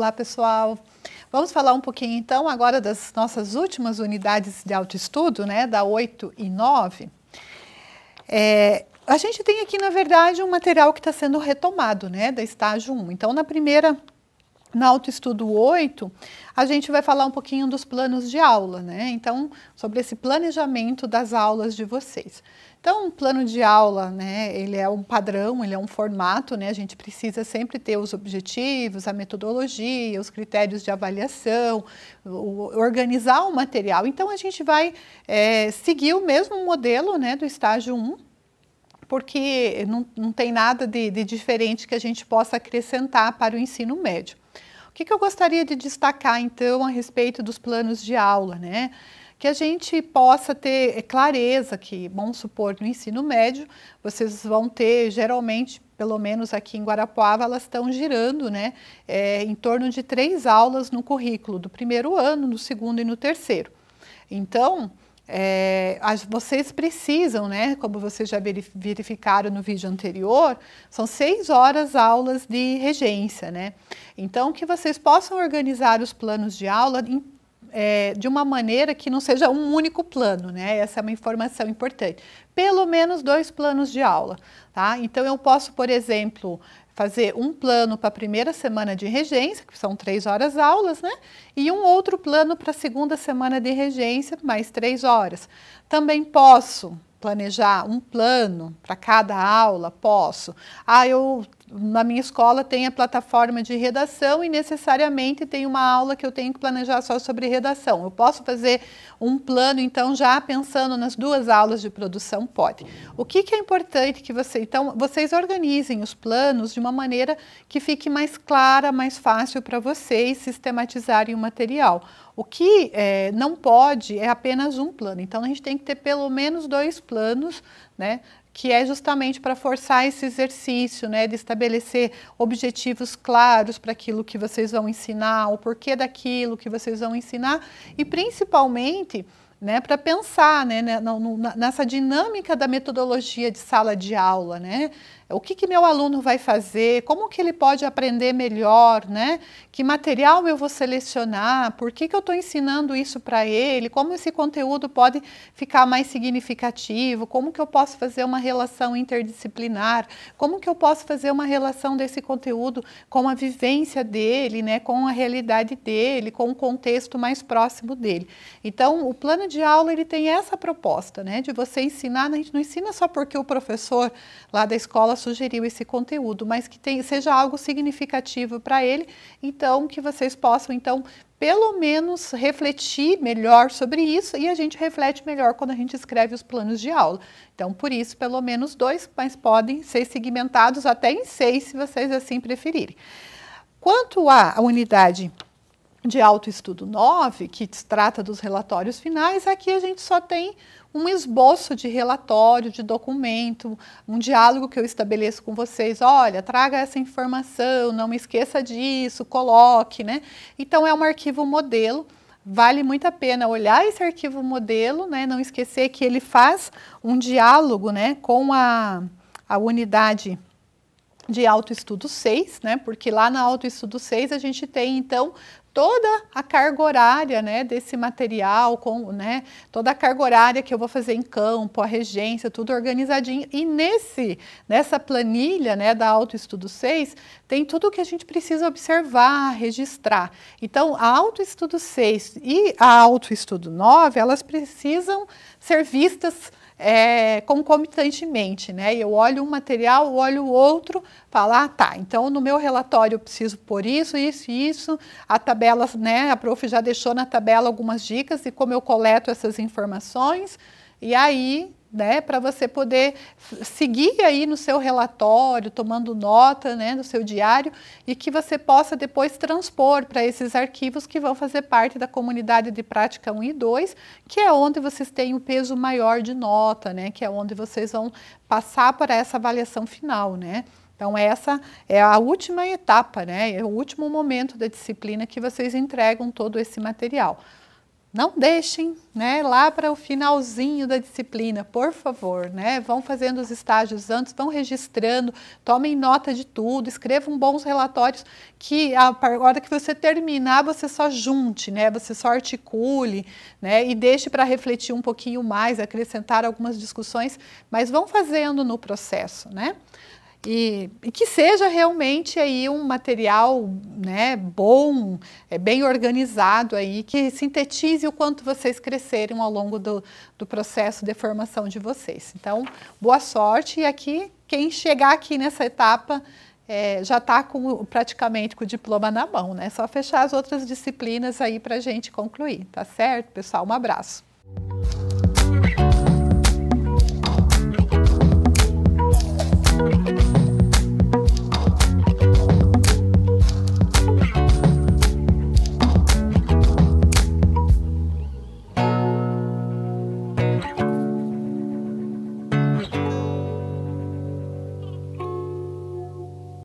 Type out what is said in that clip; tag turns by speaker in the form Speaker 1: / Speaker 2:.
Speaker 1: Olá, pessoal. Vamos falar um pouquinho então agora das nossas últimas unidades de autoestudo, né, da 8 e 9. É, a gente tem aqui, na verdade, um material que está sendo retomado, né, da estágio 1. Então, na primeira na autoestudo 8, a gente vai falar um pouquinho dos planos de aula, né? Então, sobre esse planejamento das aulas de vocês. Então, um plano de aula, né, ele é um padrão, ele é um formato, né? A gente precisa sempre ter os objetivos, a metodologia, os critérios de avaliação, o, organizar o material. Então, a gente vai é, seguir o mesmo modelo, né, do estágio 1, porque não, não tem nada de, de diferente que a gente possa acrescentar para o ensino médio. O que, que eu gostaria de destacar, então, a respeito dos planos de aula, né? que a gente possa ter clareza que, vamos supor, no ensino médio, vocês vão ter, geralmente, pelo menos aqui em Guarapuava, elas estão girando né, é, em torno de três aulas no currículo, do primeiro ano, no segundo e no terceiro. Então, é, vocês precisam, né, como vocês já verificaram no vídeo anterior, são seis horas aulas de regência, né? Então, que vocês possam organizar os planos de aula em, é, de uma maneira que não seja um único plano, né? Essa é uma informação importante. Pelo menos dois planos de aula, tá? Então, eu posso, por exemplo, fazer um plano para a primeira semana de regência, que são três horas aulas, né? E um outro plano para a segunda semana de regência, mais três horas. Também posso planejar um plano para cada aula? Posso. Ah, eu na minha escola tem a plataforma de redação e necessariamente tem uma aula que eu tenho que planejar só sobre redação. Eu posso fazer um plano, então, já pensando nas duas aulas de produção? Pode. O que, que é importante que você. Então, vocês organizem os planos de uma maneira que fique mais clara, mais fácil para vocês sistematizarem o material. O que é, não pode é apenas um plano. Então, a gente tem que ter pelo menos dois planos né, que é justamente para forçar esse exercício, né, de estabelecer objetivos claros para aquilo que vocês vão ensinar, o porquê daquilo que vocês vão ensinar e principalmente né, para pensar né, né nessa dinâmica da metodologia de sala de aula, né, o que, que meu aluno vai fazer, como que ele pode aprender melhor, né? Que material eu vou selecionar, por que, que eu estou ensinando isso para ele, como esse conteúdo pode ficar mais significativo, como que eu posso fazer uma relação interdisciplinar, como que eu posso fazer uma relação desse conteúdo com a vivência dele, né? Com a realidade dele, com o contexto mais próximo dele. Então, o plano de aula ele tem essa proposta, né? De você ensinar, a gente não ensina só porque o professor lá da escola sugeriu esse conteúdo, mas que tem, seja algo significativo para ele, então que vocês possam então pelo menos refletir melhor sobre isso e a gente reflete melhor quando a gente escreve os planos de aula. Então, por isso, pelo menos dois, mas podem ser segmentados até em seis, se vocês assim preferirem. Quanto à unidade de autoestudo 9, que trata dos relatórios finais, aqui a gente só tem um esboço de relatório, de documento, um diálogo que eu estabeleço com vocês. Olha, traga essa informação, não me esqueça disso, coloque, né? Então é um arquivo modelo. Vale muito a pena olhar esse arquivo modelo, né? Não esquecer que ele faz um diálogo, né, com a, a unidade de autoestudo 6, né? Porque lá na autoestudo 6 a gente tem então toda a carga horária né, desse material, com, né, toda a carga horária que eu vou fazer em campo, a regência, tudo organizadinho. E nesse, nessa planilha né, da Autoestudo 6, tem tudo o que a gente precisa observar, registrar. Então, a Autoestudo 6 e a Autoestudo 9, elas precisam ser vistas é, concomitantemente, né? Eu olho um material, olho o outro, falar, ah, tá, então no meu relatório eu preciso por isso, isso e isso. A tabela, né? A prof já deixou na tabela algumas dicas de como eu coleto essas informações. E aí né, para você poder seguir aí no seu relatório, tomando nota, né, no seu diário e que você possa depois transpor para esses arquivos que vão fazer parte da comunidade de prática 1 e 2, que é onde vocês têm o um peso maior de nota, né, que é onde vocês vão passar para essa avaliação final, né? Então, essa é a última etapa, né? É o último momento da disciplina que vocês entregam todo esse material não deixem, né, lá para o finalzinho da disciplina, por favor, né? Vão fazendo os estágios antes, vão registrando, tomem nota de tudo, escrevam bons relatórios que a hora que você terminar, você só junte, né? Você só articule, né? E deixe para refletir um pouquinho mais, acrescentar algumas discussões, mas vão fazendo no processo, né? E, e, que seja realmente aí um material né, bom, é, bem organizado aí, que sintetize o quanto vocês cresceram ao longo do, do processo de formação de vocês. Então, boa sorte e aqui, quem chegar aqui nessa etapa é, já está com, praticamente com o diploma na mão, né? Só fechar as outras disciplinas aí para a gente concluir, tá certo? Pessoal, um abraço.